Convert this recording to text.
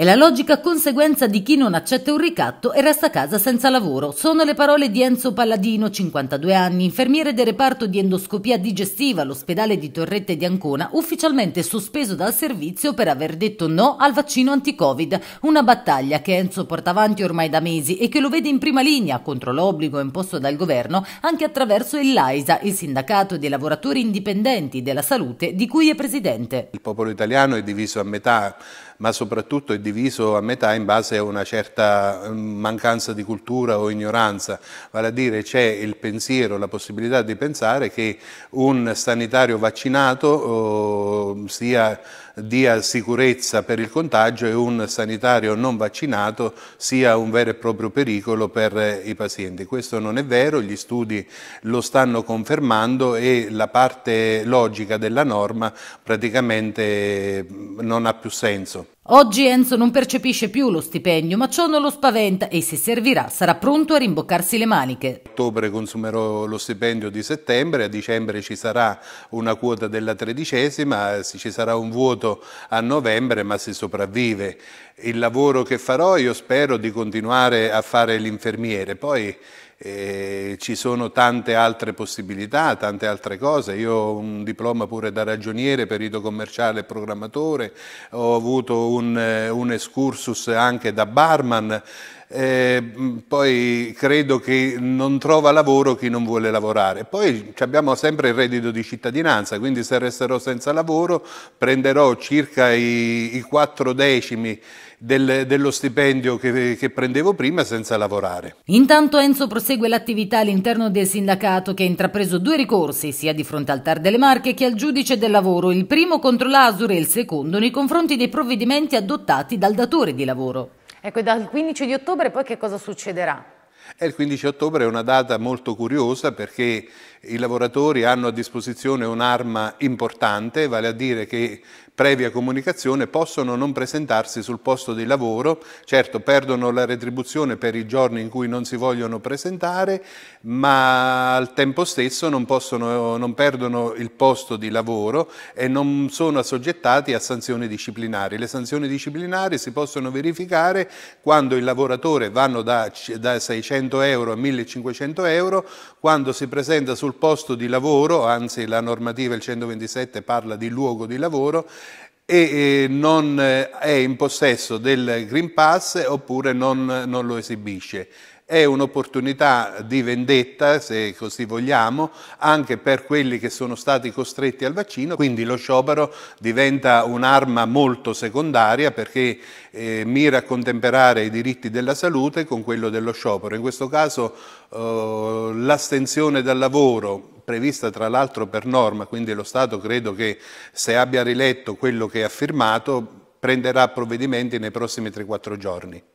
È la logica conseguenza di chi non accetta un ricatto e resta a casa senza lavoro. Sono le parole di Enzo Palladino, 52 anni, infermiere del reparto di endoscopia digestiva all'ospedale di Torrette di Ancona, ufficialmente sospeso dal servizio per aver detto no al vaccino anti-Covid. Una battaglia che Enzo porta avanti ormai da mesi e che lo vede in prima linea contro l'obbligo imposto dal governo anche attraverso il LAISA, il sindacato dei lavoratori indipendenti della salute di cui è presidente. Il popolo italiano è diviso a metà ma soprattutto è diviso a metà in base a una certa mm, mancanza di cultura o ignoranza, vale a dire c'è il pensiero, la possibilità di pensare che un sanitario vaccinato oh, sia dia sicurezza per il contagio e un sanitario non vaccinato sia un vero e proprio pericolo per eh, i pazienti. Questo non è vero, gli studi lo stanno confermando e la parte logica della norma praticamente mm, non ha più senso. Oggi Enzo non percepisce più lo stipendio, ma ciò non lo spaventa e se servirà sarà pronto a rimboccarsi le maniche. A ottobre consumerò lo stipendio di settembre, a dicembre ci sarà una quota della tredicesima, ci sarà un vuoto a novembre, ma si sopravvive. Il lavoro che farò io spero di continuare a fare l'infermiere, poi e ci sono tante altre possibilità, tante altre cose. Io ho un diploma pure da ragioniere, perito commerciale e programmatore, ho avuto un, eh, un excursus anche da barman. Eh, poi credo che non trova lavoro chi non vuole lavorare. Poi abbiamo sempre il reddito di cittadinanza, quindi se resterò senza lavoro prenderò circa i, i 4 decimi del, dello stipendio che, che prendevo prima senza lavorare. Intanto Enzo prosegue l'attività all'interno del sindacato che ha intrapreso due ricorsi sia di fronte al TAR delle Marche che al giudice del lavoro, il primo contro l'Asur e il secondo nei confronti dei provvedimenti adottati dal datore di lavoro. Ecco, e dal 15 di ottobre poi che cosa succederà? E il 15 ottobre è una data molto curiosa perché i lavoratori hanno a disposizione un'arma importante, vale a dire che previa comunicazione possono non presentarsi sul posto di lavoro, certo perdono la retribuzione per i giorni in cui non si vogliono presentare, ma al tempo stesso non, possono, non perdono il posto di lavoro e non sono assoggettati a sanzioni disciplinari. Le sanzioni disciplinari si possono verificare quando il lavoratore vanno da, da 600 1.200 euro a 1.500 euro, quando si presenta sul posto di lavoro, anzi la normativa il 127 parla di luogo di lavoro, e non eh, è in possesso del Green Pass oppure non, non lo esibisce è un'opportunità di vendetta, se così vogliamo, anche per quelli che sono stati costretti al vaccino, quindi lo sciopero diventa un'arma molto secondaria perché eh, mira a contemperare i diritti della salute con quello dello sciopero. In questo caso eh, l'astensione dal lavoro prevista tra l'altro per norma, quindi lo Stato credo che se abbia riletto quello che ha firmato prenderà provvedimenti nei prossimi 3-4 giorni.